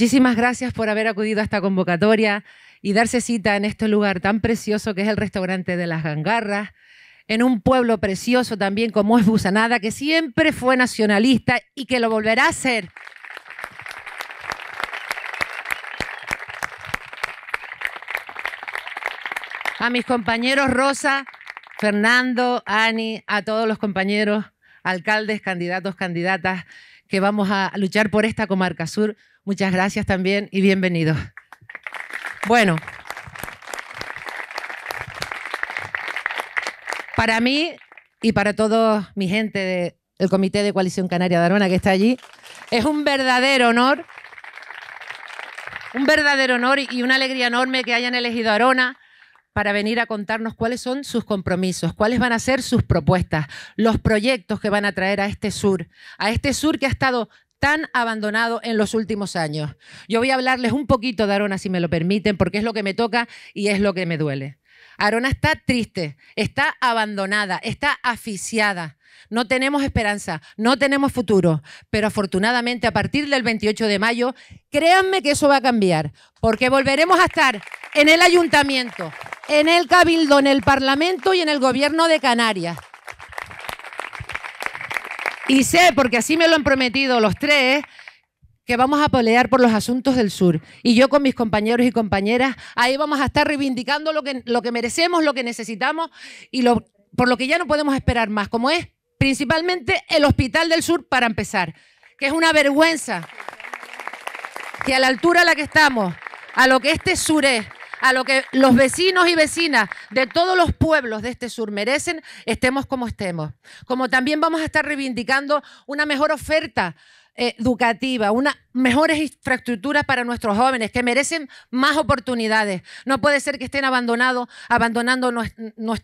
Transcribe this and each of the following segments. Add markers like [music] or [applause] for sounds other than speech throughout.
Muchísimas gracias por haber acudido a esta convocatoria y darse cita en este lugar tan precioso que es el restaurante de las Gangarras, en un pueblo precioso también como es Busanada, que siempre fue nacionalista y que lo volverá a ser. A mis compañeros Rosa, Fernando, Ani, a todos los compañeros alcaldes, candidatos, candidatas que vamos a luchar por esta comarca sur. Muchas gracias también y bienvenido. Bueno, para mí y para toda mi gente del Comité de Coalición Canaria de Arona que está allí, es un verdadero honor, un verdadero honor y una alegría enorme que hayan elegido Arona para venir a contarnos cuáles son sus compromisos, cuáles van a ser sus propuestas, los proyectos que van a traer a este sur, a este sur que ha estado tan abandonado en los últimos años. Yo voy a hablarles un poquito de Arona, si me lo permiten, porque es lo que me toca y es lo que me duele. Arona está triste, está abandonada, está aficiada No tenemos esperanza, no tenemos futuro, pero afortunadamente a partir del 28 de mayo, créanme que eso va a cambiar, porque volveremos a estar en el ayuntamiento, en el cabildo, en el parlamento y en el gobierno de Canarias. Y sé, porque así me lo han prometido los tres, que vamos a pelear por los asuntos del sur. Y yo con mis compañeros y compañeras, ahí vamos a estar reivindicando lo que, lo que merecemos, lo que necesitamos y lo, por lo que ya no podemos esperar más, como es principalmente el Hospital del Sur para empezar, que es una vergüenza que a la altura a la que estamos, a lo que este sur es, a lo que los vecinos y vecinas de todos los pueblos de este sur merecen, estemos como estemos. Como también vamos a estar reivindicando una mejor oferta educativa, unas mejores infraestructuras para nuestros jóvenes que merecen más oportunidades. No puede ser que estén abandonados, abandonando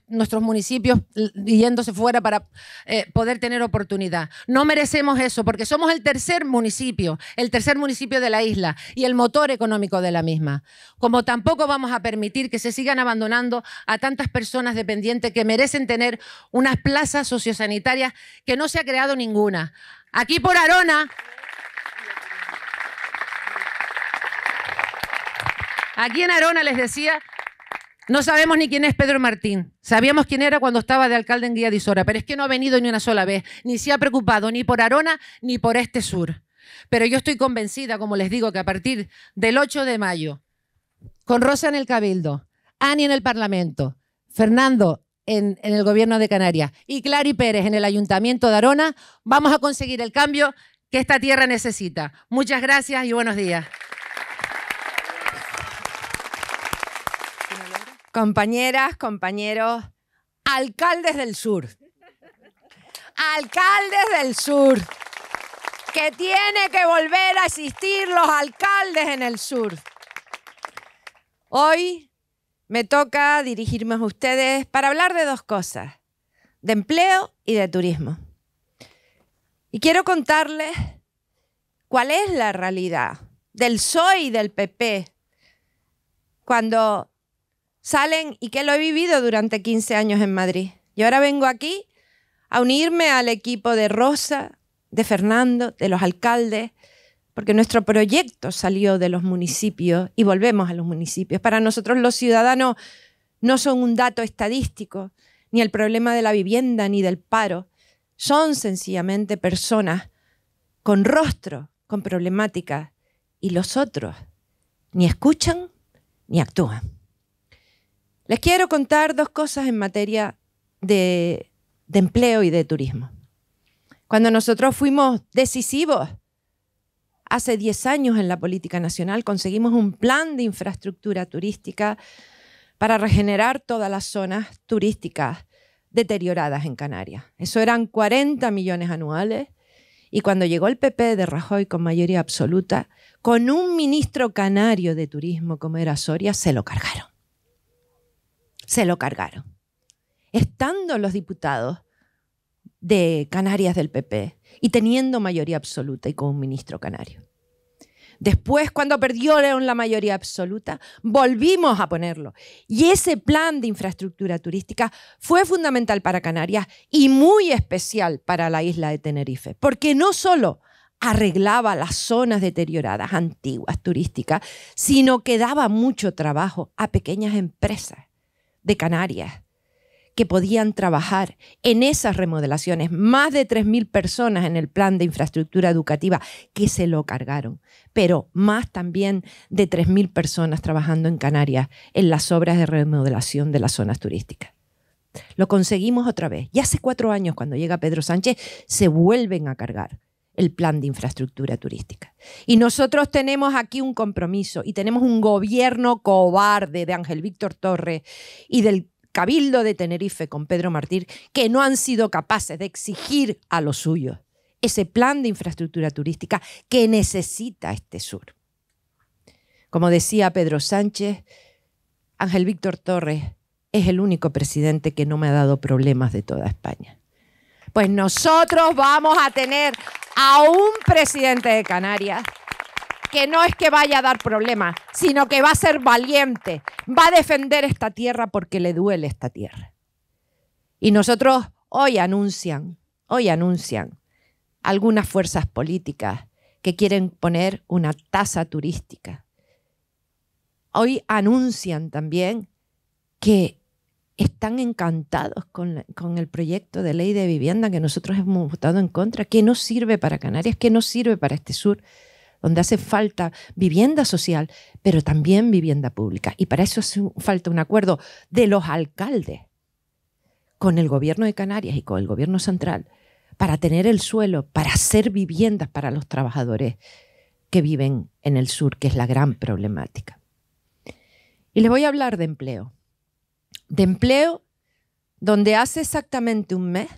nuestros municipios y yéndose fuera para eh, poder tener oportunidad. No merecemos eso porque somos el tercer municipio, el tercer municipio de la isla y el motor económico de la misma. Como tampoco vamos a permitir que se sigan abandonando a tantas personas dependientes que merecen tener unas plazas sociosanitarias que no se ha creado ninguna. Aquí por Arona. Aquí en Arona les decía, no sabemos ni quién es Pedro Martín. Sabíamos quién era cuando estaba de alcalde en Guía de Isora, pero es que no ha venido ni una sola vez, ni se ha preocupado ni por Arona ni por este sur. Pero yo estoy convencida, como les digo, que a partir del 8 de mayo, con Rosa en el Cabildo, Ani en el Parlamento, Fernando en, el gobierno de Canarias y Clary Pérez en el ayuntamiento de Arona, vamos a conseguir el cambio que esta tierra necesita. Muchas gracias y buenos días. Compañeras, compañeros, alcaldes del sur. Alcaldes del sur. Que tiene que volver a existir los alcaldes en el sur. Hoy me toca dirigirme a ustedes para hablar de dos cosas, de empleo y de turismo. Y quiero contarles cuál es la realidad del PSOE y del PP cuando salen y que lo he vivido durante 15 años en Madrid. Y ahora vengo aquí a unirme al equipo de Rosa, de Fernando, de los alcaldes, porque nuestro proyecto salió de los municipios y volvemos a los municipios. Para nosotros los ciudadanos no son un dato estadístico, ni el problema de la vivienda, ni del paro. Son sencillamente personas con rostro, con problemáticas, y los otros ni escuchan ni actúan. Les quiero contar dos cosas en materia de, de empleo y de turismo. Cuando nosotros fuimos decisivos Hace 10 años en la política nacional conseguimos un plan de infraestructura turística para regenerar todas las zonas turísticas deterioradas en Canarias. Eso eran 40 millones anuales y cuando llegó el PP de Rajoy con mayoría absoluta, con un ministro canario de turismo como era Soria, se lo cargaron. Se lo cargaron. Estando los diputados de Canarias del PP y teniendo mayoría absoluta y con un ministro canario. Después, cuando perdió León la mayoría absoluta, volvimos a ponerlo. Y ese plan de infraestructura turística fue fundamental para Canarias y muy especial para la isla de Tenerife, porque no solo arreglaba las zonas deterioradas antiguas turísticas, sino que daba mucho trabajo a pequeñas empresas de Canarias que podían trabajar en esas remodelaciones. Más de 3.000 personas en el plan de infraestructura educativa que se lo cargaron, pero más también de 3.000 personas trabajando en Canarias en las obras de remodelación de las zonas turísticas. Lo conseguimos otra vez. Y hace cuatro años, cuando llega Pedro Sánchez, se vuelven a cargar el plan de infraestructura turística. Y nosotros tenemos aquí un compromiso y tenemos un gobierno cobarde de Ángel Víctor Torres y del Cabildo de Tenerife con Pedro Martín, que no han sido capaces de exigir a los suyos ese plan de infraestructura turística que necesita este sur. Como decía Pedro Sánchez, Ángel Víctor Torres es el único presidente que no me ha dado problemas de toda España. Pues nosotros vamos a tener a un presidente de Canarias que no es que vaya a dar problemas, sino que va a ser valiente, va a defender esta tierra porque le duele esta tierra. Y nosotros hoy anuncian, hoy anuncian algunas fuerzas políticas que quieren poner una tasa turística. Hoy anuncian también que están encantados con, el proyecto de ley de vivienda que nosotros hemos votado en contra, que no sirve para Canarias, que no sirve para este sur, donde hace falta vivienda social, pero también vivienda pública. Y para eso hace falta un acuerdo de los alcaldes con el gobierno de Canarias y con el gobierno central para tener el suelo, para hacer viviendas para los trabajadores que viven en el sur, que es la gran problemática. Y les voy a hablar de empleo. De empleo donde hace exactamente un mes,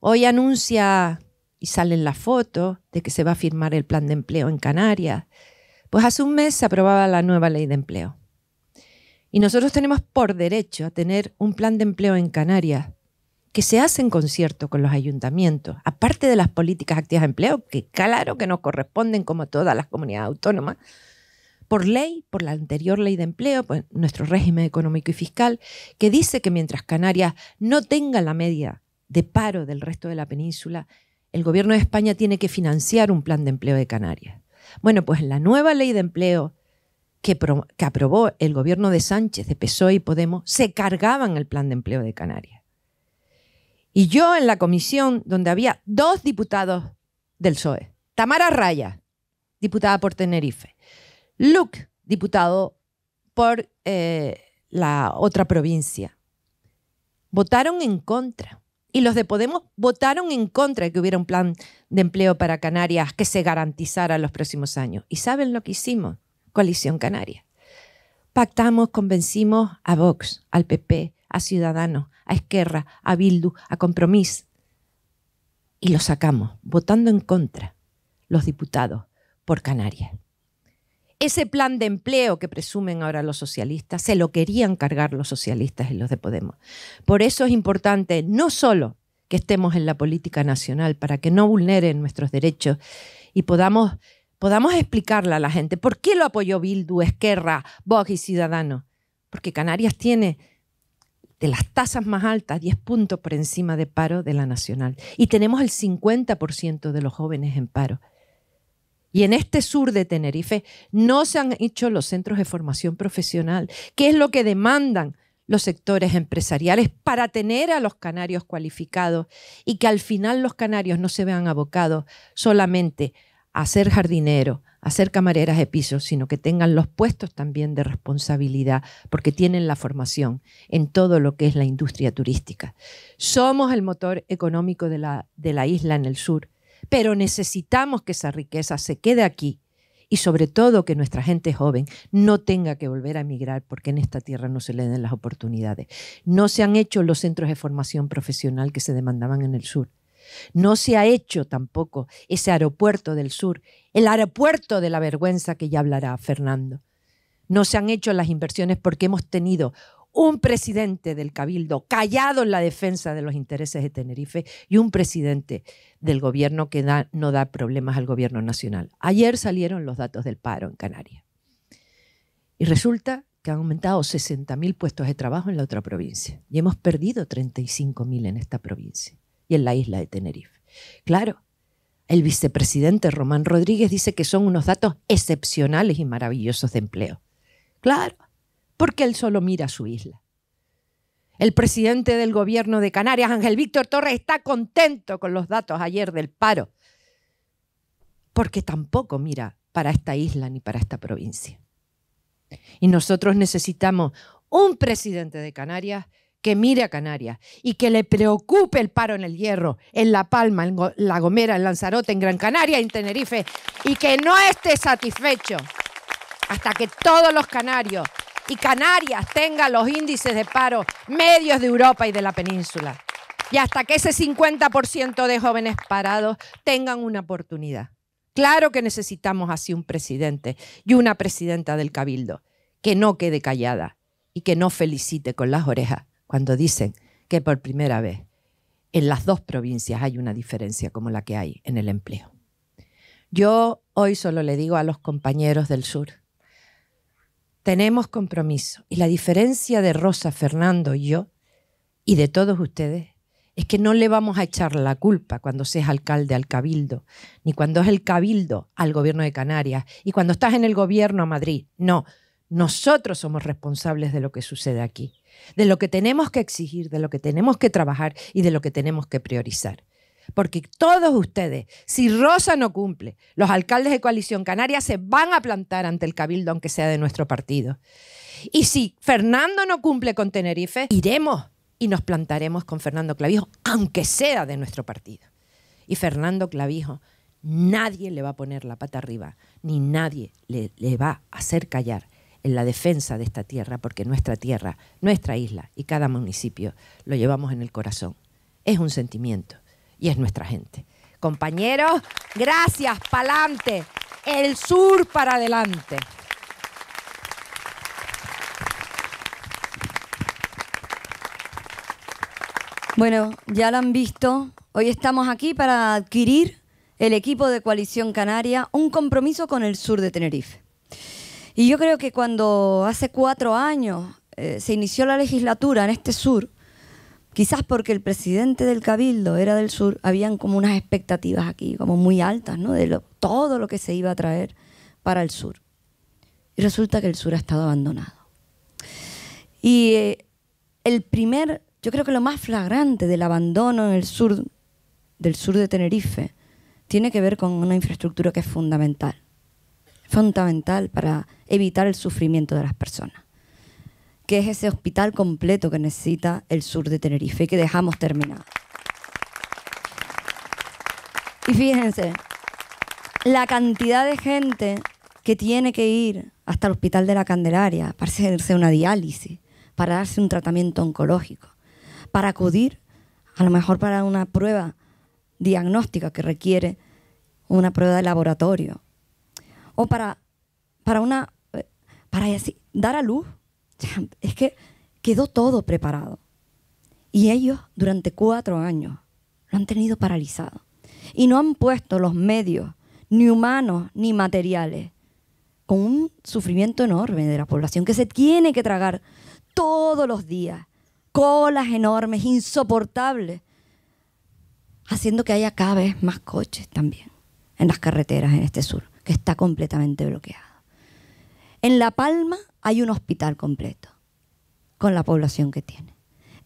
hoy anuncia y salen la foto de que se va a firmar el plan de empleo en Canarias. Pues hace un mes se aprobaba la nueva ley de empleo. Y nosotros tenemos por derecho a tener un plan de empleo en Canarias que se hace en concierto con los ayuntamientos, aparte de las políticas activas de empleo, que claro que nos corresponden como todas las comunidades autónomas, por ley, por la anterior ley de empleo, pues, nuestro régimen económico y fiscal, que dice que mientras Canarias no tenga la media de paro del resto de la península, el gobierno de España tiene que financiar un plan de empleo de Canarias. Bueno, pues la nueva ley de empleo que, aprobó el gobierno de Sánchez, de PSOE y Podemos, se cargaban el plan de empleo de Canarias. Y yo en la comisión donde había dos diputados del PSOE, Tamara Raya, diputada por Tenerife, Luc, diputado por eh, la otra provincia, votaron en contra y los de Podemos votaron en contra de que hubiera un plan de empleo para Canarias que se garantizara en los próximos años. ¿Y saben lo que hicimos? Coalición Canaria. Pactamos, convencimos a Vox, al PP, a Ciudadanos, a Esquerra, a Bildu, a Compromís. Y lo sacamos, votando en contra los diputados por Canarias. Ese plan de empleo que presumen ahora los socialistas, se lo querían cargar los socialistas y los de Podemos. Por eso es importante no solo que estemos en la política nacional para que no vulneren nuestros derechos y podamos, podamos explicarle a la gente por qué lo apoyó Bildu, Esquerra, Vox y Ciudadanos. Porque Canarias tiene de las tasas más altas, 10 puntos por encima de paro de la nacional. Y tenemos el 50% de los jóvenes en paro y en este sur de Tenerife no se han hecho los centros de formación profesional, que es lo que demandan los sectores empresariales para tener a los canarios cualificados y que al final los canarios no se vean abocados solamente a ser jardinero, a ser camareras de piso, sino que tengan los puestos también de responsabilidad, porque tienen la formación en todo lo que es la industria turística. Somos el motor económico de la, de la isla en el sur pero necesitamos que esa riqueza se quede aquí y sobre todo que nuestra gente joven no tenga que volver a emigrar porque en esta tierra no se le den las oportunidades. No se han hecho los centros de formación profesional que se demandaban en el sur. No se ha hecho tampoco ese aeropuerto del sur, el aeropuerto de la vergüenza que ya hablará Fernando. No se han hecho las inversiones porque hemos tenido un presidente del Cabildo callado en la defensa de los intereses de Tenerife y un presidente del gobierno que no da problemas al gobierno nacional. Ayer salieron los datos del paro en Canarias. Y resulta que han aumentado 60.000 puestos de trabajo en la otra provincia y hemos perdido 35.000 en esta provincia y en la isla de Tenerife. Claro, el vicepresidente Román Rodríguez dice que son unos datos excepcionales y maravillosos de empleo. Claro, porque él solo mira su isla. El presidente del gobierno de Canarias, Ángel Víctor Torres, está contento con los datos ayer del paro, porque tampoco mira para esta isla ni para esta provincia. Y nosotros necesitamos un presidente de Canarias que mire a Canarias y que le preocupe el paro en el Hierro, en La Palma, en La Gomera, en Lanzarote, en Gran Canaria, en Tenerife, y que no esté satisfecho hasta que todos los canarios y Canarias tenga los índices de paro medios de Europa y de la península. Y hasta que ese 50% de jóvenes parados tengan una oportunidad. Claro que necesitamos así un presidente y una presidenta del Cabildo que no quede callada y que no felicite con las orejas cuando dicen que por primera vez en las dos provincias hay una diferencia como la que hay en el empleo. Yo hoy solo le digo a los compañeros del sur, tenemos compromiso. Y la diferencia de Rosa, Fernando y yo, y de todos ustedes, es que no le vamos a echar la culpa cuando seas alcalde al cabildo, ni cuando es el cabildo al gobierno de Canarias, y cuando estás en el gobierno a Madrid. No, nosotros somos responsables de lo que sucede aquí, de lo que tenemos que exigir, de lo que tenemos que trabajar y de lo que tenemos que priorizar. Porque todos ustedes, si Rosa no cumple, los alcaldes de Coalición Canaria se van a plantar ante el cabildo, aunque sea de nuestro partido. Y si Fernando no cumple con Tenerife, iremos y nos plantaremos con Fernando Clavijo, aunque sea de nuestro partido. Y Fernando Clavijo, nadie le va a poner la pata arriba, ni nadie le, le va a hacer callar en la defensa de esta tierra, porque nuestra tierra, nuestra isla y cada municipio lo llevamos en el corazón. Es un sentimiento y es nuestra gente. Compañeros, gracias, pa'lante. El sur para adelante. Bueno, ya lo han visto. Hoy estamos aquí para adquirir el equipo de Coalición Canaria un compromiso con el sur de Tenerife. Y yo creo que cuando hace cuatro años eh, se inició la legislatura en este sur, Quizás porque el presidente del Cabildo era del sur, habían como unas expectativas aquí, como muy altas, De todo lo que se iba a traer para el sur. Y resulta que el sur ha estado abandonado. Y eh, el primer, yo creo que lo más flagrante del abandono en el sur, del sur de Tenerife, tiene que ver con una infraestructura que es fundamental. Fundamental para evitar el sufrimiento de las personas que es ese hospital completo que necesita el sur de Tenerife que dejamos terminado. Y fíjense, la cantidad de gente que tiene que ir hasta el Hospital de la Candelaria para hacerse una diálisis, para darse un tratamiento oncológico, para acudir a lo mejor para una prueba diagnóstica que requiere una prueba de laboratorio, o para, para, una, eh, para dar a luz [laughs] es que quedó todo preparado. Y ellos durante cuatro años lo han tenido paralizado. Y no han puesto los medios, ni humanos, ni materiales, con un sufrimiento enorme de la población que se tiene que tragar todos los días, colas enormes, insoportables, haciendo que haya cada vez más coches también en las carreteras en este sur, que está completamente bloqueada. En La Palma hay un hospital completo, con la población que tiene.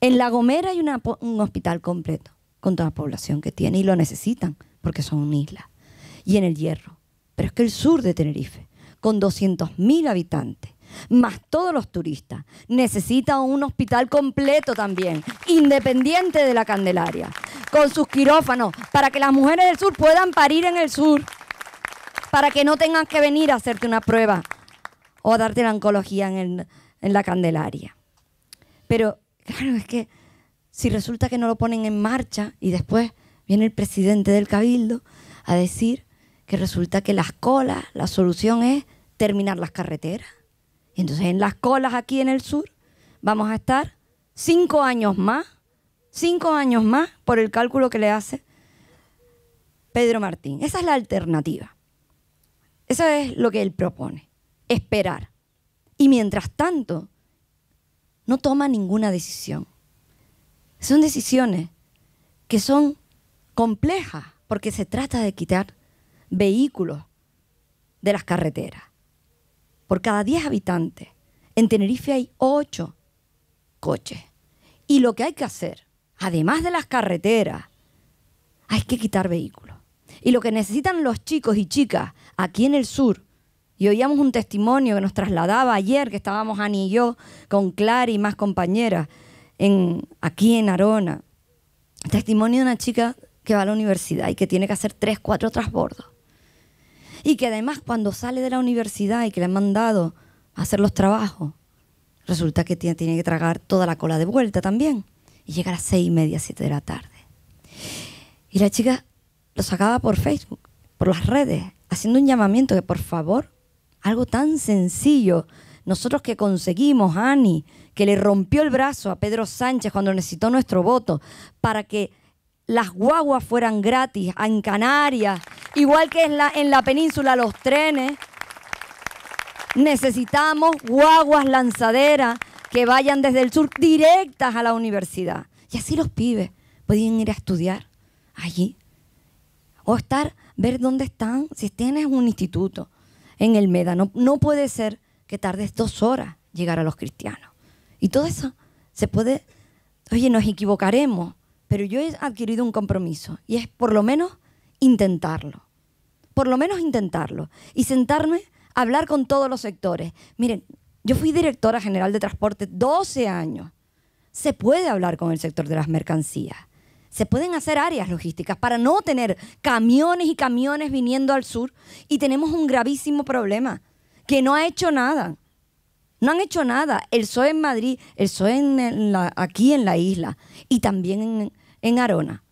En La Gomera hay un hospital completo, con toda la población que tiene, y lo necesitan, porque son isla. Y en el Hierro. Pero es que el sur de Tenerife, con 200.000 habitantes, más todos los turistas, necesita un hospital completo también, independiente de la Candelaria, con sus quirófanos, para que las mujeres del sur puedan parir en el sur, para que no tengan que venir a hacerte una prueba o darte la oncología en, en la Candelaria. Pero claro, es que si resulta que no lo ponen en marcha y después viene el presidente del cabildo a decir que resulta que las colas, la solución es terminar las carreteras. Y entonces en las colas aquí en el sur vamos a estar cinco años más, cinco años más por el cálculo que le hace Pedro Martín. Esa es la alternativa. Eso es lo que él propone esperar. Y mientras tanto, no toma ninguna decisión. Son decisiones que son complejas porque se trata de quitar vehículos de las carreteras. Por cada 10 habitantes, en Tenerife hay 8 coches. Y lo que hay que hacer, además de las carreteras, hay que quitar vehículos. Y lo que necesitan los chicos y chicas aquí en el sur y oíamos un testimonio que nos trasladaba ayer, que estábamos Ani y yo, con Clara y más compañeras, aquí en Arona. Testimonio de una chica que va a la universidad y que tiene que hacer tres, cuatro trasbordos. Y que además cuando sale de la universidad y que le han mandado a hacer los trabajos, resulta que tiene, tiene que tragar toda la cola de vuelta también. Y llegar a las seis y media, siete de la tarde. Y la chica lo sacaba por Facebook, por las redes, haciendo un llamamiento que por favor algo tan sencillo. Nosotros que conseguimos, Ani, que le rompió el brazo a Pedro Sánchez cuando necesitó nuestro voto para que las guaguas fueran gratis en Canarias, igual que en la, península los trenes. Necesitamos guaguas lanzaderas que vayan desde el sur directas a la universidad. Y así los pibes podían ir a estudiar allí o estar, ver dónde están, si tienes un instituto en el MEDA. No, puede ser que tardes dos horas llegar a los cristianos. Y todo eso se puede, oye, nos equivocaremos, pero yo he adquirido un compromiso y es por lo menos intentarlo. Por lo menos intentarlo. Y sentarme a hablar con todos los sectores. Miren, yo fui directora general de transporte 12 años. Se puede hablar con el sector de las mercancías se pueden hacer áreas logísticas para no tener camiones y camiones viniendo al sur y tenemos un gravísimo problema que no ha hecho nada. No han hecho nada. El soe en Madrid, el SOE aquí en la isla y también en, en Arona.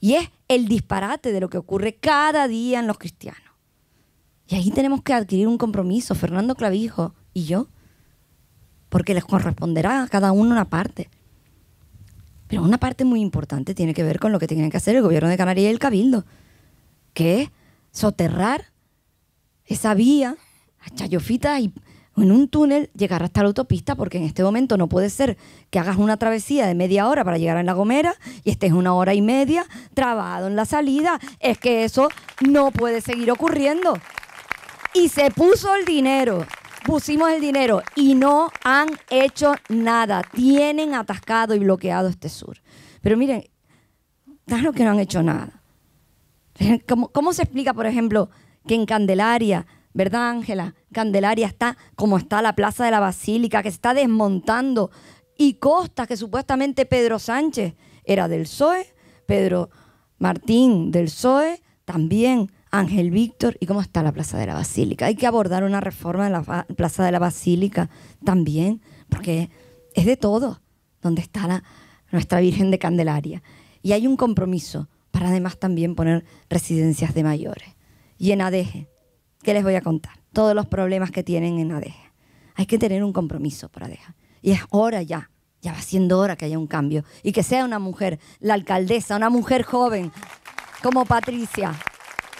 Y es el disparate de lo que ocurre cada día en los cristianos. Y ahí tenemos que adquirir un compromiso, Fernando Clavijo y yo, porque les corresponderá a cada uno una parte. Pero una parte muy importante tiene que ver con lo que tienen que hacer el gobierno de Canarias y el Cabildo, que es soterrar esa vía a Chayofita y en un túnel llegar hasta la autopista, porque en este momento no puede ser que hagas una travesía de media hora para llegar a La Gomera y estés una hora y media trabado en la salida. Es que eso no puede seguir ocurriendo. Y se puso el dinero pusimos el dinero y no han hecho nada. Tienen atascado y bloqueado este sur. Pero miren, claro que no han hecho nada. [laughs] ¿Cómo, cómo se explica, por ejemplo, que en Candelaria, ¿verdad, Ángela? Candelaria está como está la Plaza de la Basílica, que se está desmontando, y Costa, que supuestamente Pedro Sánchez era del PSOE, Pedro Martín del PSOE también Ángel Víctor y cómo está la Plaza de la Basílica. Hay que abordar una reforma en la Plaza de la Basílica también, porque es de todo donde está la, nuestra Virgen de Candelaria. Y hay un compromiso para además también poner residencias de mayores. Y en ADEGE, ¿qué les voy a contar? Todos los problemas que tienen en ADEGE. Hay que tener un compromiso para ADEGE. Y es hora ya, ya va siendo hora que haya un cambio. Y que sea una mujer, la alcaldesa, una mujer joven, como Patricia.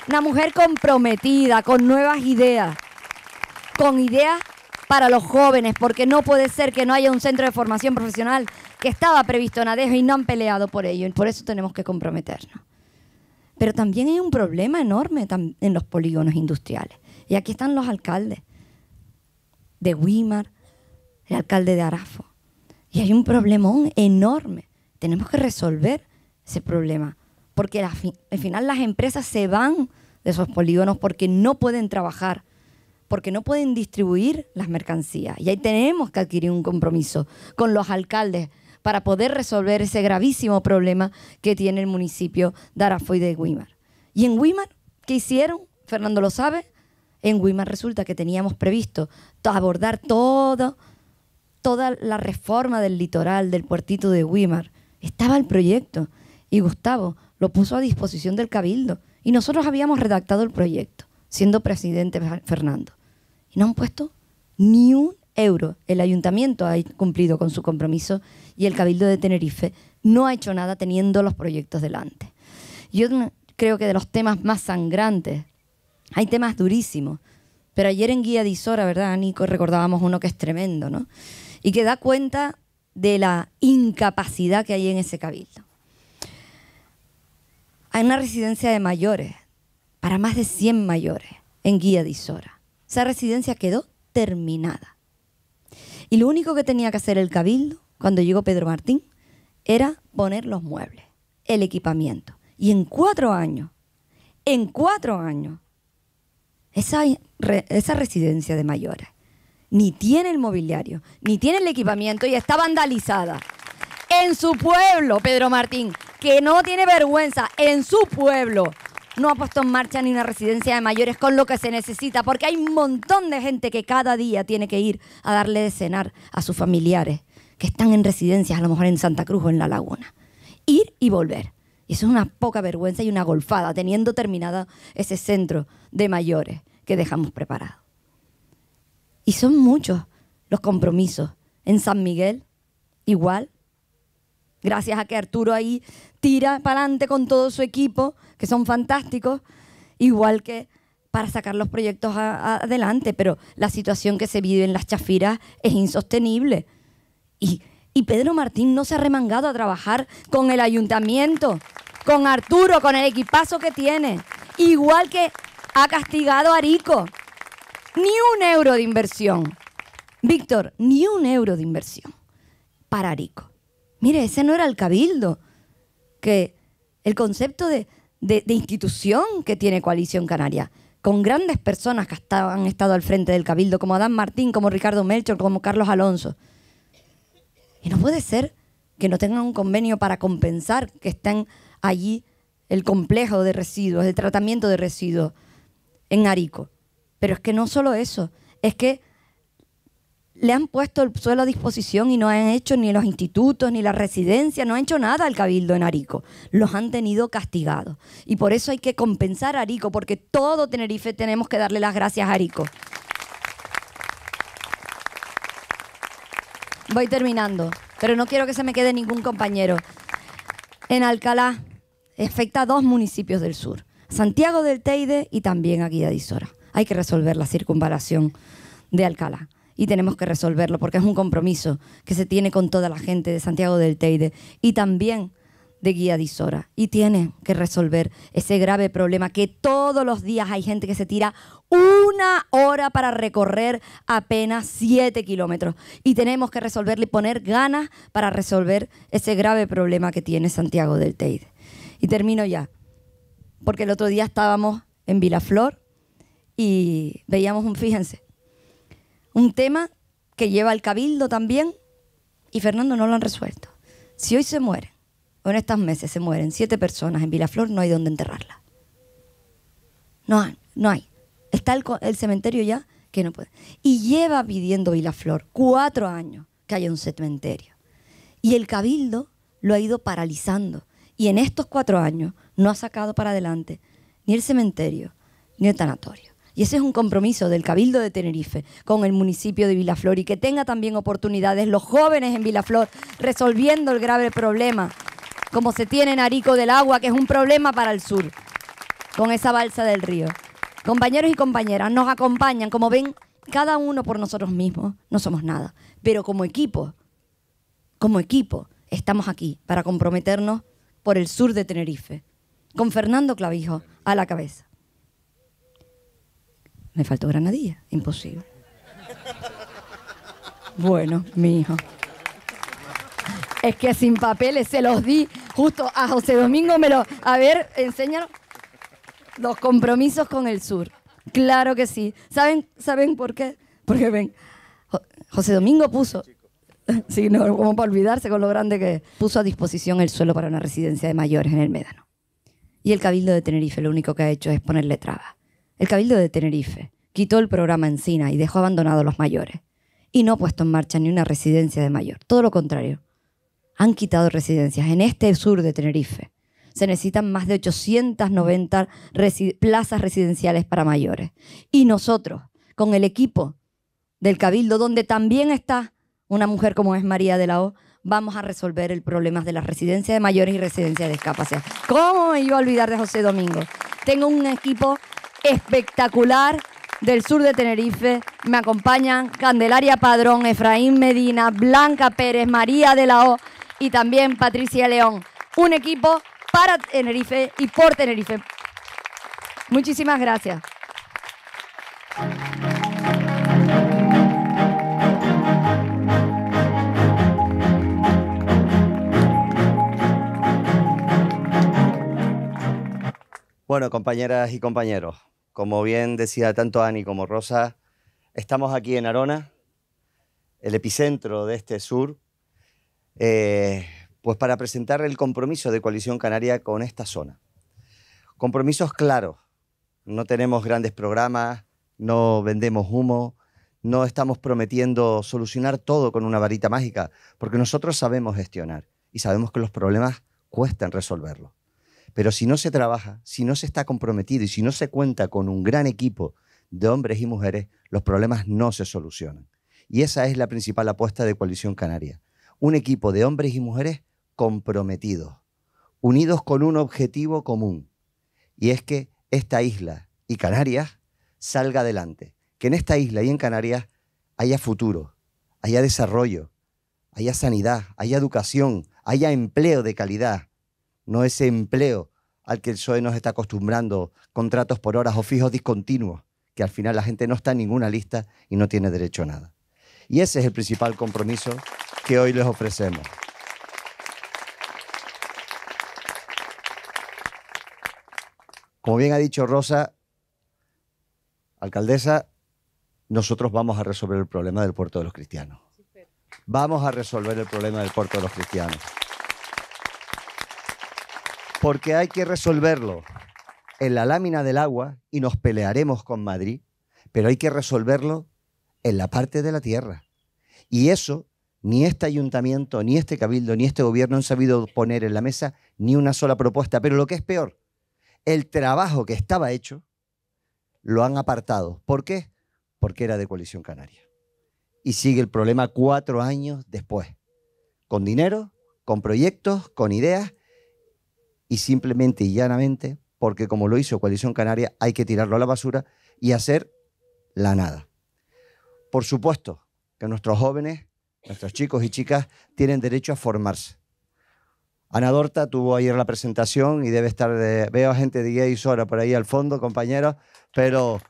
Una mujer comprometida, con nuevas ideas, con ideas para los jóvenes, porque no puede ser que no haya un centro de formación profesional que estaba previsto en ADEJO y no han peleado por ello, y por eso tenemos que comprometernos. Pero también hay un problema enorme en los polígonos industriales. Y aquí están los alcaldes de Wimar, el alcalde de Arafo. Y hay un problemón enorme. Tenemos que resolver ese problema, porque al final las empresas se van de esos polígonos porque no pueden trabajar, porque no pueden distribuir las mercancías. Y ahí tenemos que adquirir un compromiso con los alcaldes para poder resolver ese gravísimo problema que tiene el municipio de Arafoy de Guimar. ¿Y en Guimar qué hicieron? Fernando lo sabe. En Guimar resulta que teníamos previsto abordar todo, toda la reforma del litoral, del puertito de Guimar. Estaba el proyecto y Gustavo lo puso a disposición del cabildo. Y nosotros habíamos redactado el proyecto, siendo presidente Fernando. Y no han puesto ni un euro. El ayuntamiento ha cumplido con su compromiso y el Cabildo de Tenerife no ha hecho nada teniendo los proyectos delante. Yo creo que de los temas más sangrantes, hay temas durísimos, pero ayer en Guía de Isora, ¿verdad, Nico? Recordábamos uno que es tremendo, ¿no? Y que da cuenta de la incapacidad que hay en ese cabildo. Hay una residencia de mayores, para más de 100 mayores, en Guía de Isora. Esa residencia quedó terminada. Y lo único que tenía que hacer el cabildo, cuando llegó Pedro Martín, era poner los muebles, el equipamiento. Y en cuatro años, en cuatro años, esa residencia de mayores ni tiene el mobiliario, ni tiene el equipamiento y está vandalizada. En su pueblo, Pedro Martín, que no tiene vergüenza en su pueblo, no ha puesto en marcha ni una residencia de mayores con lo que se necesita, porque hay un montón de gente que cada día tiene que ir a darle de cenar a sus familiares, que están en residencias, a lo mejor en Santa Cruz o en La Laguna. Ir y volver. Y eso es una poca vergüenza y una golfada, teniendo terminado ese centro de mayores que dejamos preparado. Y son muchos los compromisos. En San Miguel, igual, gracias a que Arturo ahí tira para adelante con todo su equipo, que son fantásticos, igual que para sacar los proyectos adelante, pero la situación que se vive en las chafiras es insostenible. Y, y Pedro Martín no se ha remangado a trabajar con el ayuntamiento, con Arturo, con el equipazo que tiene, igual que ha castigado a Arico. Ni un euro de inversión. Víctor, ni un euro de inversión para Arico. Mire, ese no era el cabildo, que el concepto de, institución que tiene Coalición Canaria, con grandes personas que han estado al frente del cabildo, como Adán Martín, como Ricardo Melchor, como Carlos Alonso. Y no puede ser que no tengan un convenio para compensar que estén allí el complejo de residuos, el tratamiento de residuos en Arico. Pero es que no solo eso, es que le han puesto el suelo a disposición y no han hecho ni los institutos, ni la residencia, no han hecho nada al cabildo en Arico. Los han tenido castigados. Y por eso hay que compensar a Arico, porque todo Tenerife tenemos que darle las gracias a Arico. Voy terminando, pero no quiero que se me quede ningún compañero. En Alcalá afecta a dos municipios del sur, Santiago del Teide y también a Guía de Isora. Hay que resolver la circunvalación de Alcalá y tenemos que resolverlo porque es un compromiso que se tiene con toda la gente de Santiago del Teide y también de Guía Disora y tiene que resolver ese grave problema que todos los días hay gente que se tira una hora para recorrer apenas siete kilómetros y tenemos que resolverle y poner ganas para resolver ese grave problema que tiene Santiago del Teide. Y termino ya, porque el otro día estábamos en Vilaflor y veíamos un, fíjense, un tema que lleva al cabildo también y Fernando no lo han resuelto. Si hoy se mueren, o en estas meses se mueren siete personas en Vilaflor, no hay dónde enterrarla. No hay, no hay. Está el, cementerio ya que no puede. Y lleva pidiendo Vilaflor cuatro años que haya un cementerio. Y el cabildo lo ha ido paralizando. Y en estos cuatro años no ha sacado para adelante ni el cementerio ni el tanatorio. Y ese es un compromiso del Cabildo de Tenerife con el municipio de Vilaflor y que tenga también oportunidades los jóvenes en Vilaflor resolviendo el grave problema, como se tiene en Arico del Agua, que es un problema para el sur, con esa balsa del río. Compañeros y compañeras, nos acompañan, como ven, cada uno por nosotros mismos, no somos nada, pero como equipo, como equipo, estamos aquí para comprometernos por el sur de Tenerife, con Fernando Clavijo a la cabeza. Me faltó granadilla, imposible. Bueno, mi hijo. Es que sin papeles se los di justo a José Domingo. Me lo, a ver, enséñalo. Los compromisos con el sur. Claro que sí. ¿Saben, ¿saben por qué? Porque ven, José Domingo puso, [laughs] sí, no, como para olvidarse con lo grande que puso a disposición el suelo para una residencia de mayores en el Médano. Y el Cabildo de Tenerife lo único que ha hecho es ponerle trabas. El Cabildo de Tenerife quitó el programa Encina y dejó abandonados a los mayores. Y no ha puesto en marcha ni una residencia de mayor. Todo lo contrario. Han quitado residencias en este sur de Tenerife. Se necesitan más de 890 plazas residenciales para mayores. Y nosotros, con el equipo del Cabildo, donde también está una mujer como es María de la O, vamos a resolver el problema de las residencias de mayores y residencias de discapacidad. ¿Cómo me iba a olvidar de José Domingo? Tengo un equipo espectacular del sur de Tenerife. Me acompañan Candelaria Padrón, Efraín Medina, Blanca Pérez, María de la O y también Patricia León. Un equipo para Tenerife y por Tenerife. Muchísimas gracias. Bueno, compañeras y compañeros, como bien decía tanto Ani como Rosa, estamos aquí en Arona, el epicentro de este sur, eh, pues para presentar el compromiso de Coalición Canaria con esta zona. Compromisos claros. No tenemos grandes programas, no vendemos humo, no estamos prometiendo solucionar todo con una varita mágica, porque nosotros sabemos gestionar y sabemos que los problemas cuestan resolverlos. Pero si no se trabaja, si no se está comprometido y si no se cuenta con un gran equipo de hombres y mujeres, los problemas no se solucionan. Y esa es la principal apuesta de Coalición Canaria. Un equipo de hombres y mujeres comprometidos, unidos con un objetivo común, y es que esta isla y Canarias salga adelante, que en esta isla y en Canarias haya futuro, haya desarrollo, haya sanidad, haya educación, haya empleo de calidad, no ese empleo al que el PSOE nos está acostumbrando, contratos por horas o fijos discontinuos, que al final la gente no está en ninguna lista y no tiene derecho a nada. Y ese es el principal compromiso que hoy les ofrecemos. Como bien ha dicho Rosa, alcaldesa, nosotros vamos a resolver el problema del puerto de los cristianos. Vamos a resolver el problema del puerto de los cristianos porque hay que resolverlo en la lámina del agua y nos pelearemos con Madrid, pero hay que resolverlo en la parte de la tierra. Y eso ni este ayuntamiento, ni este cabildo, ni este gobierno han sabido poner en la mesa ni una sola propuesta. Pero lo que es peor, el trabajo que estaba hecho lo han apartado. ¿Por qué? Porque era de coalición canaria. Y sigue el problema cuatro años después. Con dinero, con proyectos, con ideas, y simplemente y llanamente, porque como lo hizo Coalición Canaria, hay que tirarlo a la basura y hacer la nada. Por supuesto que nuestros jóvenes, nuestros chicos y chicas, tienen derecho a formarse. Ana Dorta tuvo ayer la presentación y debe estar, veo gente de 10 horas por ahí al fondo, compañeros, pero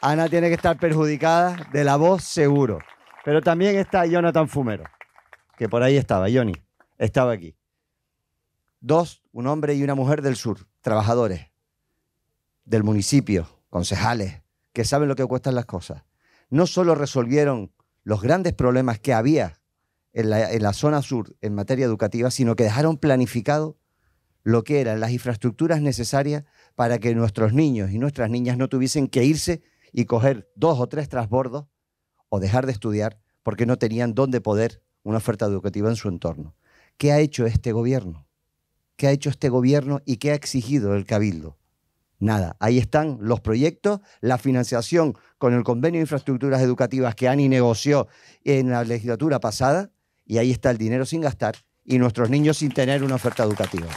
Ana tiene que estar perjudicada de la voz seguro. Pero también está Jonathan Fumero, que por ahí estaba, Johnny, estaba aquí. Dos, un hombre y una mujer del sur, trabajadores del municipio, concejales, que saben lo que cuestan las cosas. No solo resolvieron los grandes problemas que había en la, zona sur en materia educativa, sino que dejaron planificado lo que eran las infraestructuras necesarias para que nuestros niños y nuestras niñas no tuviesen que irse y coger dos o tres trasbordos o dejar de estudiar porque no tenían dónde poder una oferta educativa en su entorno. ¿Qué ha hecho este gobierno? ¿Qué ha hecho este gobierno y qué ha exigido el Cabildo. Nada, ahí están los proyectos, la financiación con el convenio de infraestructuras educativas que ANI negoció en la legislatura pasada y ahí está el dinero sin gastar y nuestros niños sin tener una oferta educativa.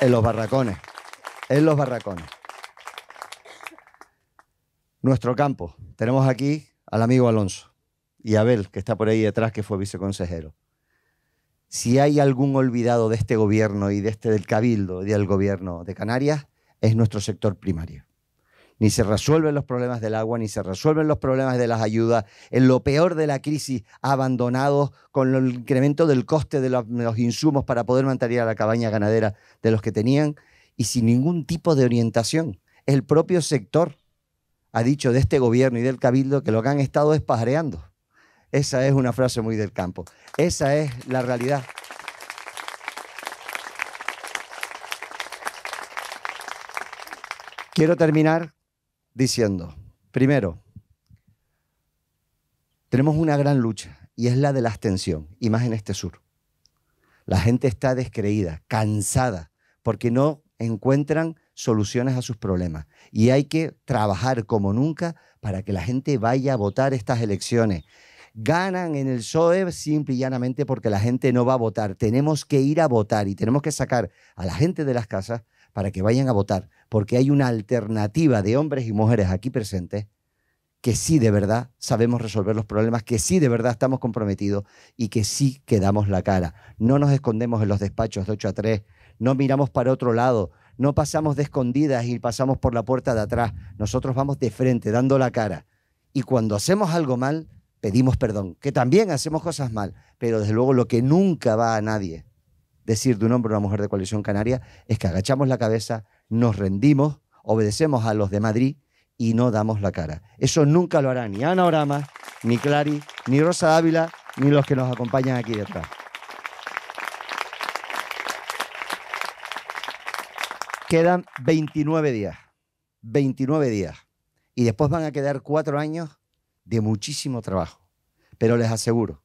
En los barracones, en los barracones. Nuestro campo, tenemos aquí al amigo Alonso y Abel, que está por ahí detrás, que fue viceconsejero si hay algún olvidado de este gobierno y de este del Cabildo y del gobierno de Canarias, es nuestro sector primario. Ni se resuelven los problemas del agua, ni se resuelven los problemas de las ayudas. En lo peor de la crisis, abandonados con el incremento del coste de los, insumos para poder mantener a la cabaña ganadera de los que tenían y sin ningún tipo de orientación. El propio sector ha dicho de este gobierno y del cabildo que lo que han estado es esa es una frase muy del campo. Esa es la realidad. Quiero terminar diciendo, primero, tenemos una gran lucha y es la de la abstención, y más en este sur. La gente está descreída, cansada, porque no encuentran soluciones a sus problemas. Y hay que trabajar como nunca para que la gente vaya a votar estas elecciones ganan en el PSOE simple y llanamente porque la gente no va a votar. Tenemos que ir a votar y tenemos que sacar a la gente de las casas para que vayan a votar, porque hay una alternativa de hombres y mujeres aquí presentes que sí de verdad sabemos resolver los problemas, que sí de verdad estamos comprometidos y que sí quedamos la cara. No nos escondemos en los despachos de 8 a 3, no miramos para otro lado, no pasamos de escondidas y pasamos por la puerta de atrás. Nosotros vamos de frente, dando la cara. Y cuando hacemos algo mal, pedimos perdón, que también hacemos cosas mal, pero desde luego lo que nunca va a nadie decir de un hombre o una mujer de coalición canaria es que agachamos la cabeza, nos rendimos, obedecemos a los de Madrid y no damos la cara. Eso nunca lo hará ni Ana Orama, ni Clary, ni Rosa Ávila, ni los que nos acompañan aquí detrás. Quedan 29 días, 29 días. Y después van a quedar cuatro años de muchísimo trabajo. Pero les aseguro,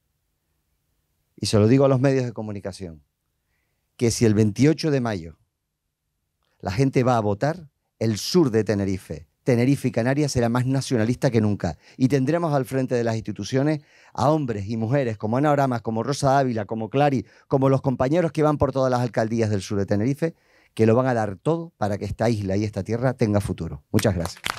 y se lo digo a los medios de comunicación, que si el 28 de mayo la gente va a votar, el sur de Tenerife, Tenerife y Canarias será más nacionalista que nunca. Y tendremos al frente de las instituciones a hombres y mujeres como Ana Oramas, como Rosa Ávila, como Clary, como los compañeros que van por todas las alcaldías del sur de Tenerife, que lo van a dar todo para que esta isla y esta tierra tenga futuro. Muchas gracias.